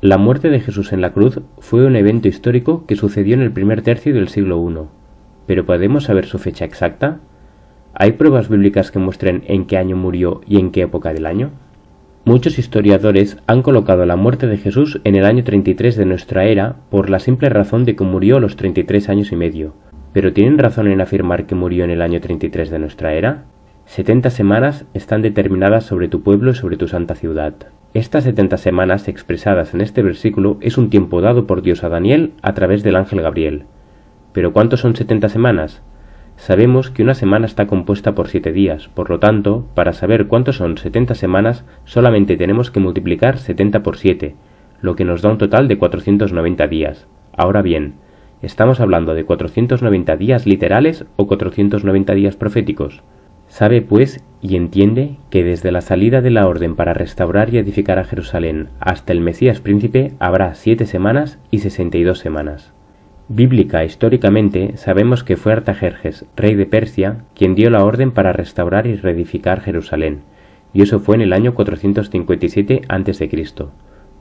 La muerte de Jesús en la cruz fue un evento histórico que sucedió en el primer tercio del siglo I, pero ¿podemos saber su fecha exacta? ¿Hay pruebas bíblicas que muestren en qué año murió y en qué época del año? Muchos historiadores han colocado la muerte de Jesús en el año 33 de nuestra era por la simple razón de que murió a los 33 años y medio, pero ¿tienen razón en afirmar que murió en el año 33 de nuestra era? 70 semanas están determinadas sobre tu pueblo y sobre tu santa ciudad. Estas 70 semanas expresadas en este versículo es un tiempo dado por Dios a Daniel a través del ángel Gabriel. Pero ¿cuántos son 70 semanas? Sabemos que una semana está compuesta por siete días, por lo tanto, para saber cuántos son 70 semanas, solamente tenemos que multiplicar 70 por 7, lo que nos da un total de 490 días. Ahora bien, ¿estamos hablando de 490 días literales o 490 días proféticos? Sabe pues y entiende que desde la salida de la orden para restaurar y edificar a Jerusalén hasta el Mesías príncipe habrá siete semanas y sesenta y dos semanas. Bíblica históricamente sabemos que fue Artajerjes, rey de Persia, quien dio la orden para restaurar y reedificar Jerusalén, y eso fue en el año 457 a.C.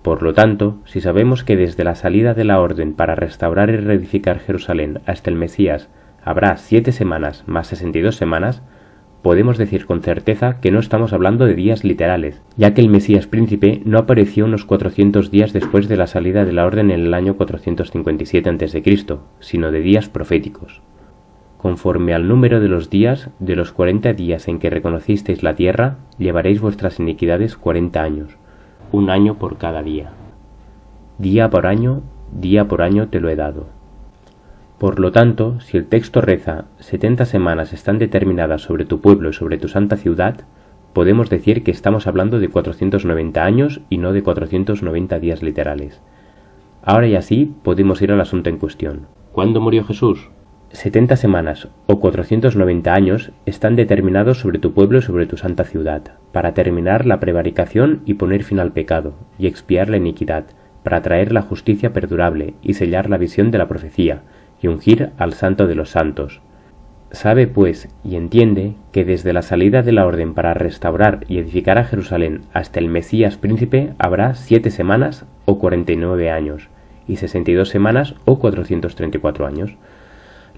Por lo tanto, si sabemos que desde la salida de la orden para restaurar y reedificar Jerusalén hasta el Mesías habrá siete semanas más sesenta y dos semanas, podemos decir con certeza que no estamos hablando de días literales, ya que el Mesías príncipe no apareció unos 400 días después de la salida de la orden en el año 457 a.C., sino de días proféticos. Conforme al número de los días, de los 40 días en que reconocisteis la tierra, llevaréis vuestras iniquidades 40 años, un año por cada día. Día por año, día por año te lo he dado por lo tanto, si el texto reza, setenta semanas están determinadas sobre tu pueblo y sobre tu santa ciudad, podemos decir que estamos hablando de 490 años y no de 490 días literales. Ahora y así podemos ir al asunto en cuestión. ¿Cuándo murió Jesús? 70 semanas o 490 años están determinados sobre tu pueblo y sobre tu santa ciudad, para terminar la prevaricación y poner fin al pecado, y expiar la iniquidad, para traer la justicia perdurable y sellar la visión de la profecía, y ungir al santo de los santos. Sabe, pues, y entiende que desde la salida de la orden para restaurar y edificar a Jerusalén hasta el Mesías príncipe habrá siete semanas o cuarenta y nueve años, y sesenta y dos semanas o cuatrocientos treinta y cuatro años,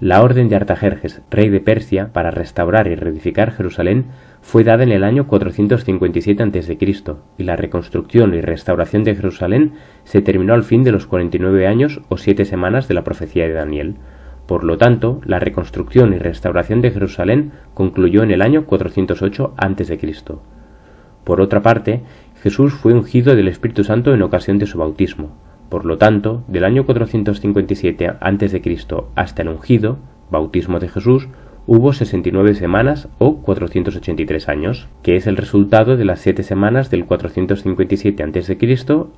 la orden de Artajerjes, rey de Persia, para restaurar y reedificar Jerusalén, fue dada en el año 457 a.C., y la reconstrucción y restauración de Jerusalén se terminó al fin de los 49 años o siete semanas de la profecía de Daniel. Por lo tanto, la reconstrucción y restauración de Jerusalén concluyó en el año 408 a.C. Por otra parte, Jesús fue ungido del Espíritu Santo en ocasión de su bautismo. Por lo tanto, del año 457 a.C. hasta el ungido, bautismo de Jesús, hubo 69 semanas o 483 años, que es el resultado de las 7 semanas del 457 a.C.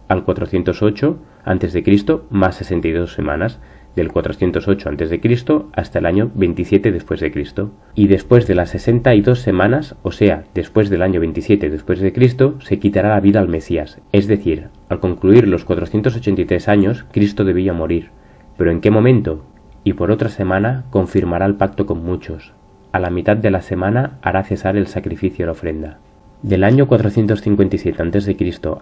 al 408 a.C. más 62 semanas, del 408 a.C. hasta el año 27 después de Cristo. Y después de las 62 semanas, o sea, después del año 27 después de Cristo, se quitará la vida al Mesías, es decir, al concluir los 483 años, Cristo debía morir. ¿Pero en qué momento? Y por otra semana confirmará el pacto con muchos. A la mitad de la semana hará cesar el sacrificio y la ofrenda. Del año 457 a.C.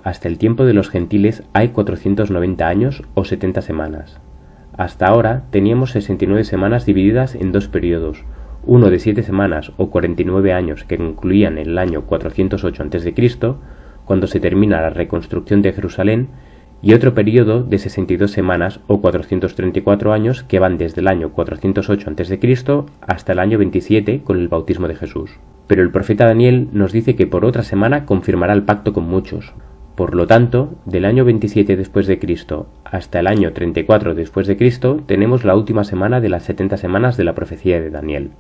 hasta el tiempo de los gentiles hay 490 años o 70 semanas. Hasta ahora teníamos 69 semanas divididas en dos periodos, uno de siete semanas o 49 años que concluían en el año 408 Cristo, cuando se termina la reconstrucción de Jerusalén, y otro periodo de 62 semanas o 434 años que van desde el año 408 Cristo hasta el año 27 con el bautismo de Jesús. Pero el profeta Daniel nos dice que por otra semana confirmará el pacto con muchos, por lo tanto, del año 27 después de Cristo hasta el año 34 después de Cristo tenemos la última semana de las 70 semanas de la profecía de Daniel.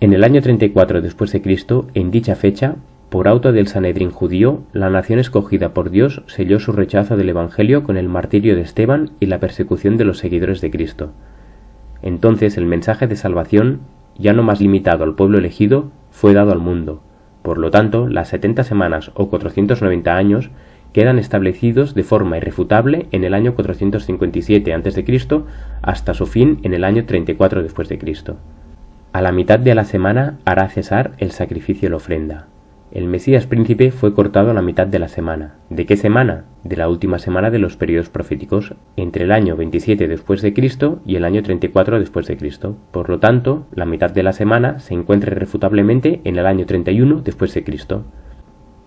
En el año 34 después de Cristo, en dicha fecha, por auto del Sanedrín judío, la nación escogida por Dios selló su rechazo del evangelio con el martirio de Esteban y la persecución de los seguidores de Cristo. Entonces el mensaje de salvación, ya no más limitado al pueblo elegido, fue dado al mundo por lo tanto, las 70 semanas o 490 años quedan establecidos de forma irrefutable en el año 457 a.C. hasta su fin en el año 34 después de Cristo. A la mitad de la semana hará cesar el sacrificio y la ofrenda. El Mesías príncipe fue cortado a la mitad de la semana. ¿De qué semana? De la última semana de los periodos proféticos, entre el año 27 después de Cristo y el año 34 después de Cristo. Por lo tanto, la mitad de la semana se encuentra irrefutablemente en el año 31 después de Cristo.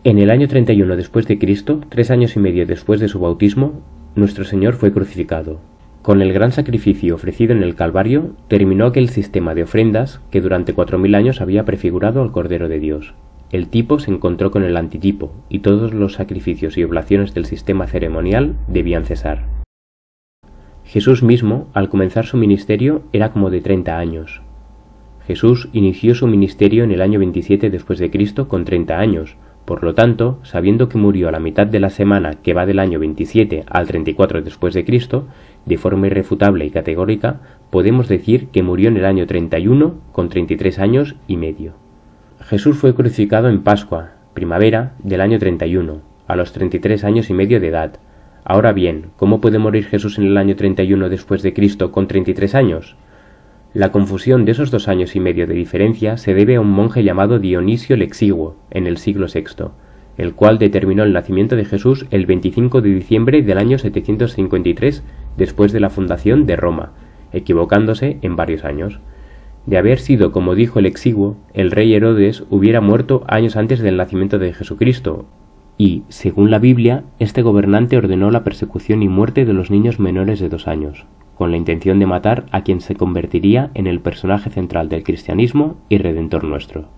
En el año 31 después de Cristo, tres años y medio después de su bautismo, nuestro Señor fue crucificado. Con el gran sacrificio ofrecido en el Calvario, terminó aquel sistema de ofrendas que durante cuatro mil años había prefigurado al Cordero de Dios. El tipo se encontró con el antitipo y todos los sacrificios y oblaciones del sistema ceremonial debían cesar. Jesús mismo, al comenzar su ministerio, era como de 30 años. Jesús inició su ministerio en el año 27 después de Cristo con 30 años, por lo tanto, sabiendo que murió a la mitad de la semana que va del año 27 al 34 después de Cristo, de forma irrefutable y categórica, podemos decir que murió en el año 31 con 33 años y medio. Jesús fue crucificado en Pascua, primavera del año 31, a los 33 años y medio de edad. Ahora bien, ¿cómo puede morir Jesús en el año 31 después de Cristo con 33 años? La confusión de esos dos años y medio de diferencia se debe a un monje llamado Dionisio Lexiguo, en el siglo VI, el cual determinó el nacimiento de Jesús el 25 de diciembre del año 753 después de la fundación de Roma, equivocándose en varios años. De haber sido como dijo el exiguo, el rey Herodes hubiera muerto años antes del nacimiento de Jesucristo, y, según la Biblia, este gobernante ordenó la persecución y muerte de los niños menores de dos años, con la intención de matar a quien se convertiría en el personaje central del cristianismo y redentor nuestro.